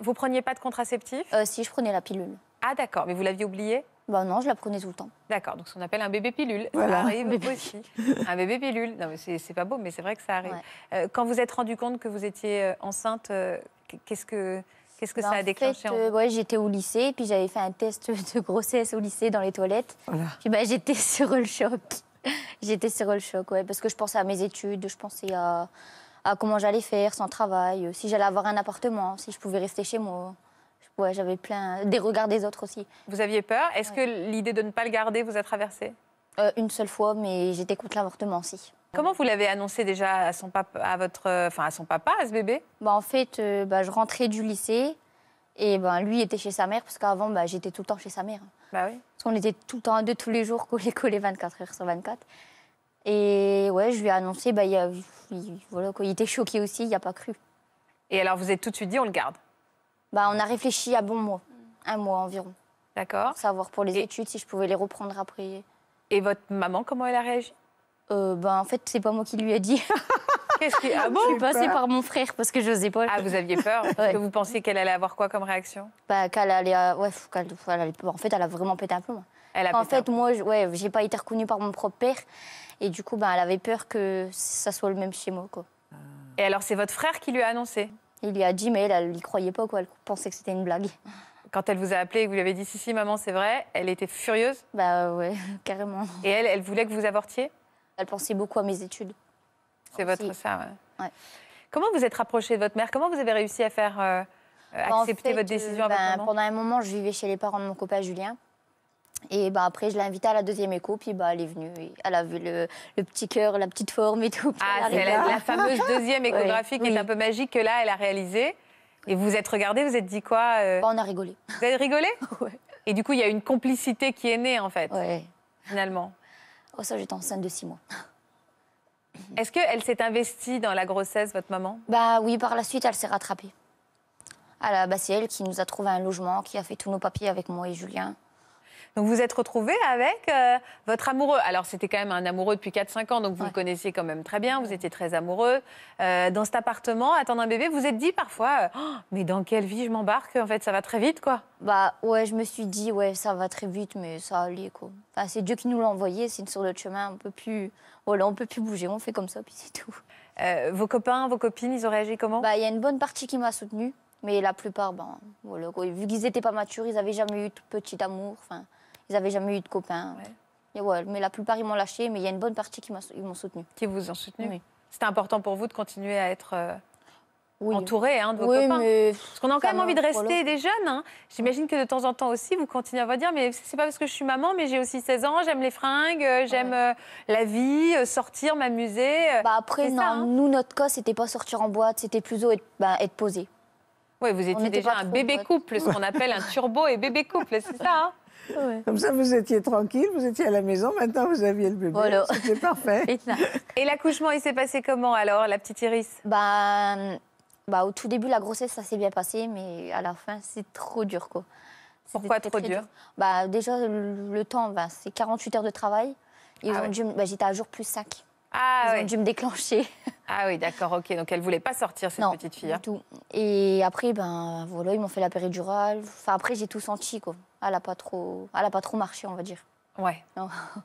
Vous preniez pas de contraceptif euh, Si, je prenais la pilule. Ah d'accord, mais vous l'aviez oublié bah non, je la prenais tout le temps. D'accord, donc ce qu'on appelle un bébé pilule. Ça arrive aussi. Un bébé pilule. Non, mais c'est pas beau, mais c'est vrai que ça arrive. Euh, quand vous êtes rendu compte que vous étiez euh, enceinte, qu'est-ce que, qu'est-ce que bah, ça a déclenché en J'étais au lycée, puis j'avais fait un test de grossesse au lycée dans les toilettes. Bah, j'étais sur le choc. j'étais sur le choc, ouais, parce que je pensais à mes études, je pensais à comment j'allais faire sans travail, euh, si j'allais avoir un appartement, si je pouvais rester chez moi. j'avais plein des regards des autres aussi. Vous aviez peur Est-ce que l'idée de ne pas le garder vous a traversé euh, Une seule fois, mais j'étais contre l'avortement aussi. Comment vous l'avez annoncé déjà à son papa, à enfin à son papa, à ce bébé bah, en fait, euh, bah, je rentrais du lycée et ben lui était chez sa mère parce qu'avant bah, j'étais tout le temps chez sa mère. Bah oui. Parce qu'on était tout le temps de tous les jours collés collés 24 heures sur 24. Et ouais, je lui ai annoncé, bah, il, voilà, il était choqué aussi, il n'y a pas cru. Et alors, vous êtes tout de suite dit, on le garde bah, On a réfléchi à bon mois, un mois environ. D'accord. savoir pour les études si je pouvais les reprendre après. Et votre maman, comment elle a réagi euh, bah, En fait, c'est pas moi qui lui ai dit. Qu'est-ce ah je suis passée par mon frère parce que je n'osais pas. Ah, vous aviez peur que vous pensiez qu'elle allait avoir quoi comme réaction bah, Qu'elle allait. Euh, ouais, En fait, elle a vraiment pété un plomb en fait, moi, je, ouais, j'ai pas été reconnue par mon propre père. Et du coup, ben, elle avait peur que ça soit le même chez quoi. Et alors, c'est votre frère qui lui a annoncé Il lui a dit, mais elle, elle n'y croyait pas, quoi. Elle pensait que c'était une blague. Quand elle vous a appelé et que vous lui avez dit, si, si, maman, c'est vrai, elle était furieuse Bah ouais, carrément. Et elle, elle voulait que vous avortiez Elle pensait beaucoup à mes études. C'est votre ça, ouais. Comment vous êtes rapprochée de votre mère Comment vous avez réussi à faire euh, bah, accepter votre euh, décision bah, votre Pendant un moment, je vivais chez les parents de mon copain Julien. Et bah, après, je l'ai invitée à la deuxième écho, puis bah, elle est venue. elle a vu le, le petit cœur, la petite forme et tout. Ah, c'est la, fameuse deuxième échographique qui est un peu magique que là, elle a réalisée. Et vous êtes regardé, vous êtes dit quoi euh bah, On a rigolé. Vous avez rigolé Oui. Et du coup, il y a une complicité qui est née, en fait, Oui. finalement. Oh, ça, j'étais enceinte de six mois. Est-ce qu'elle s'est investie dans la grossesse, votre maman Bah oui, par la suite, elle s'est rattrapée. Bah, c'est elle qui nous a trouvé un logement, qui a fait tous nos papiers avec moi et Julien. Donc vous êtes retrouvé avec euh, votre amoureux. Alors c'était quand même un amoureux depuis 4-5 ans, donc vous le connaissiez quand même très bien, vous étiez très amoureux. Euh, dans cet appartement, attendre un bébé, vous êtes dit parfois, euh, oh, mais dans quelle vie je m'embarque En fait, ça va très vite, quoi. Bah ouais, je me suis dit, ouais, ça va très vite, mais ça allait, quoi. Enfin, c'est Dieu qui nous l'a envoyé, c'est sur le chemin, on peut plus, on peut plus bouger, on fait comme ça, puis c'est tout. vos copains, vos copines, ils ont réagi comment Bah Il y a une bonne partie qui m'a soutenue. Mais la plupart, ben, vu qu'ils n'étaient pas matures, ils n'avaient jamais eu de petit amour, enfin, ils n'avaient jamais eu de copains. ouais, mais la plupart, ils m'ont lâché, mais il y a une bonne partie qui m'ont soutenu. Qui vous ont soutenu oui. C'était important pour vous de continuer à être euh, entouré hein, de vos oui, copains. Mais... Parce qu'on a quand même envie de rester des jeunes. Hein. J'imagine que de temps en temps aussi, vous continuez à vous dire, mais c'est pas parce que je suis maman, mais j'ai aussi 16 ans, j'aime les fringues, euh, j'aime euh, la vie, sortir, m'amuser. Bah, après, non, hein. nous, notre cas, c'était pas sortir en boîte, c'était plutôt être, bah, être posé. Oui, vous étiez déjà un bébé couple, ce qu'on appelle un turbo et bébé couple, c'est ça hein Comme ça, vous étiez tranquille, vous étiez à la maison, maintenant vous aviez le bébé. c'est C'était parfait. Et l'accouchement, il s'est passé comment alors, la petite Iris Ben, bah, Au tout début, la grossesse, ça s'est bien passé, mais à la fin, c'est trop dur. Quoi. Pourquoi trop dur, bah, Déjà, le, temps, ben, c'est 48 heures de travail. Ah bah, j'étais un jour plus 5. Ah, Ils dû me déclencher. Ah oui, d'accord, ok. Donc elle voulait pas sortir, cette petite fille. du hein. tout. Et après, ben voilà, ils m'ont fait la péridurale. Enfin, après, j'ai tout senti, quoi. Elle a pas trop, elle a pas trop marché, on va dire. Ouais.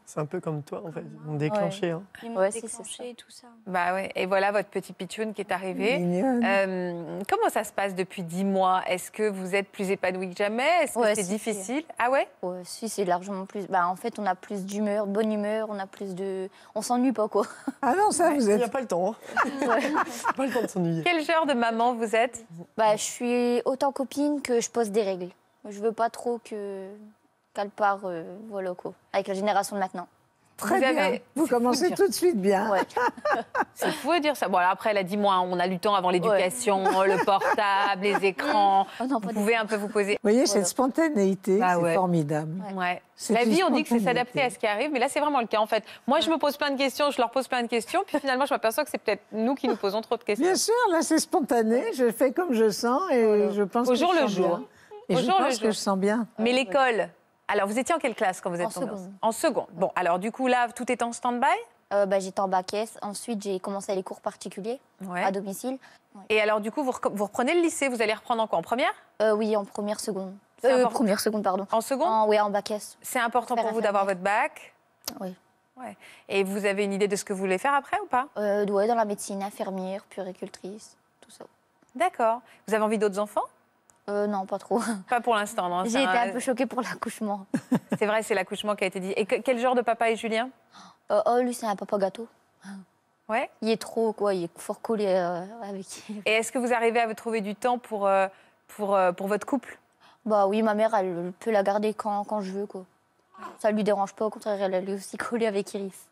C'est un peu comme toi, en fait. On déclenchait. Hein. déclenché et tout ça. Bah ouais. Et voilà votre petit pitchoun qui est arrivé. Euh, comment ça se passe depuis 10 mois Est-ce que vous êtes plus épanouie que jamais Est-ce que c'est difficile Ah ouais Oui, c'est largement plus. Bah, en fait, on a plus d'humeur, bonne humeur, on a plus de. On s'ennuie pas, quoi. Ah non, ça, vous êtes. Il n'y a pas le temps. Hein. pas le temps de s'ennuyer. Quel genre de maman vous êtes Bah, je suis autant copine que je pose des règles. Je veux pas trop que vos euh, locaux, avec la génération de maintenant. Très vous bien. Vous commencez tout de suite bien. C'est fou de dire ça. Bon, alors après, elle a dit moi, on a du temps avant l'éducation, le portable, les écrans. Oh vous pouvez un peu vous poser. Vous voyez, cette spontanéité, bah c'est ouais. formidable. La vie, on dit que c'est s'adapter à ce qui arrive, mais là, c'est vraiment le cas, en fait. Moi, je me pose plein de questions, je leur pose plein de questions, puis finalement, je m'aperçois que c'est peut-être nous qui nous posons trop de questions. Bien sûr, là, c'est spontané. Je fais comme je sens et je pense Au que jour le jour. Et Au je jour pense le jour. que je sens bien. Mais l'école alors, vous étiez en quelle classe quand vous êtes en seconde En seconde. Bon, alors du coup, là, tout est en stand-by euh, bah, J'étais en bac S. Ensuite, j'ai commencé les cours particuliers à domicile. Et alors, du coup, vous, reprenez le lycée. Vous allez reprendre en quoi En première euh, Oui, en première seconde. Euh, première seconde, pardon. En seconde Oui, en bac S. C'est important pour vous d'avoir votre bac Oui. Et vous avez une idée de ce que vous voulez faire après ou pas euh, Oui, dans la médecine, infirmière, puricultrice, tout ça. D'accord. Vous avez envie d'autres enfants euh, non, pas trop. Pas pour l'instant, non. J'ai été un... peu choquée pour l'accouchement. C'est vrai, c'est l'accouchement qui a été dit. Et quel genre de papa est Julien euh, Oh, lui, c'est un papa gâteau. Ouais. Il est trop, quoi, il est fort collé euh, avec. Et est-ce que vous arrivez à vous trouver du temps pour, pour, pour votre couple Bah oui, ma mère, elle peut la garder quand, je veux, quoi. Ça lui dérange pas, au contraire, elle est aussi collée avec Iris.